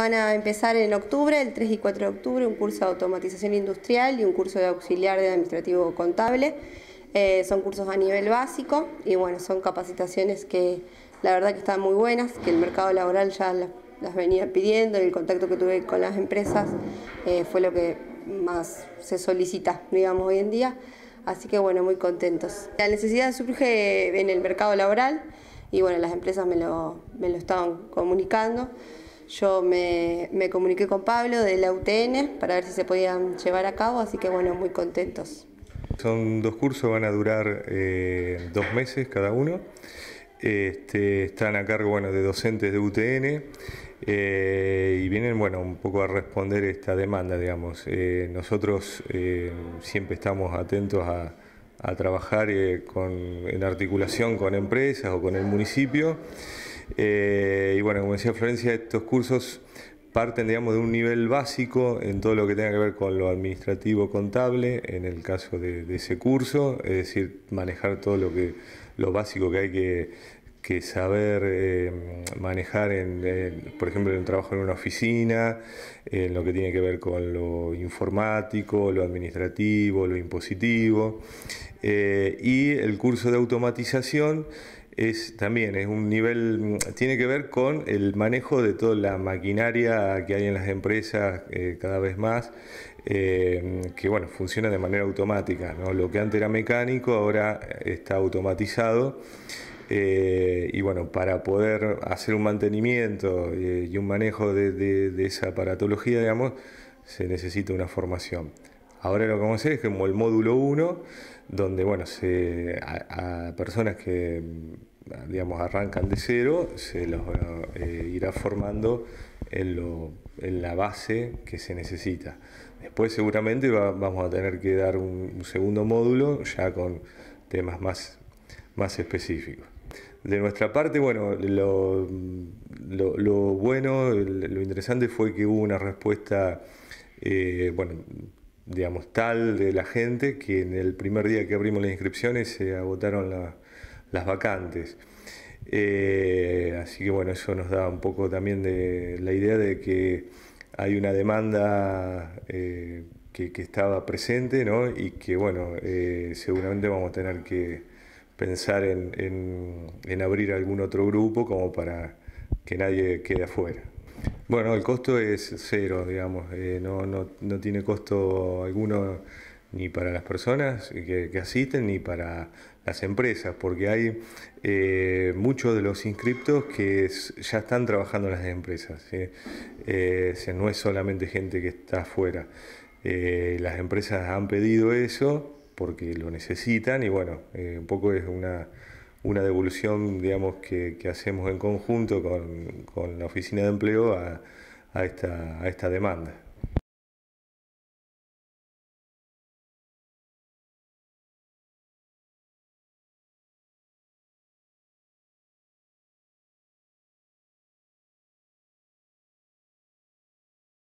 Van a empezar en octubre, el 3 y 4 de octubre, un curso de automatización industrial y un curso de auxiliar de administrativo contable. Eh, son cursos a nivel básico y bueno, son capacitaciones que la verdad que están muy buenas, que el mercado laboral ya las, venía pidiendo y el contacto que tuve con las empresas eh, fue lo que más se solicita, digamos, hoy en día. Así que bueno, muy contentos. La necesidad surge en el mercado laboral y bueno, las empresas me me lo estaban comunicando yo me, comuniqué con Pablo de la UTN para ver si se podían llevar a cabo, así que bueno, muy contentos. Son dos cursos, van a durar eh, dos meses cada uno. Este, están a cargo bueno, de docentes de UTN eh, y vienen bueno, un poco a responder esta demanda. Digamos. Eh, nosotros siempre estamos atentos a, trabajar en articulación con empresas o con el municipio eh, y bueno, como decía Florencia, estos cursos parten, digamos, de un nivel básico en todo lo que tenga que ver con lo administrativo contable, en el caso de, ese curso, es decir, manejar todo lo que lo básico que hay que, saber eh, manejar, en, por ejemplo, en un trabajo en una oficina, en lo que tiene que ver con lo informático, lo administrativo, lo impositivo, eh, y el curso de automatización es también es un nivel, mm, tiene que ver con el manejo de toda la maquinaria que hay en las empresas eh, cada vez más, eh, que bueno, funciona de manera automática. Lo que antes era mecánico ahora está automatizado. Eh, y bueno, para poder hacer un mantenimiento y un manejo de, esa aparatología, digamos, se necesita una formación. Ahora lo que vamos a hacer es como el módulo 1, donde bueno, a personas que Ah, arrancan de cero, se los eh, irá formando en, lo, en, la base que se necesita. Después seguramente vamos a tener que dar un, segundo módulo ya con temas más, más específicos. De nuestra parte, bueno, lo, lo, bueno, lo interesante fue que hubo una respuesta, eh, bueno, digamos, tal de la gente que en el primer día que abrimos las inscripciones se agotaron las las vacantes. Eh, así que bueno, eso nos da un poco también de la idea de que hay una demanda eh, que, estaba presente ¿no? y que bueno, eh, seguramente vamos a tener que pensar en, abrir algún otro grupo como para que nadie quede afuera. Bueno, el costo es cero, digamos, no, no, tiene costo alguno ni para las personas que, asisten, ni para las empresas, porque hay eh, muchos de los inscriptos que ya están trabajando en las empresas. Eh, no es solamente gente que está afuera. Eh, las empresas han pedido eso porque lo necesitan y bueno, un poco es una, devolución digamos, que, hacemos en conjunto con, la Oficina de Empleo a esta, a esta demanda.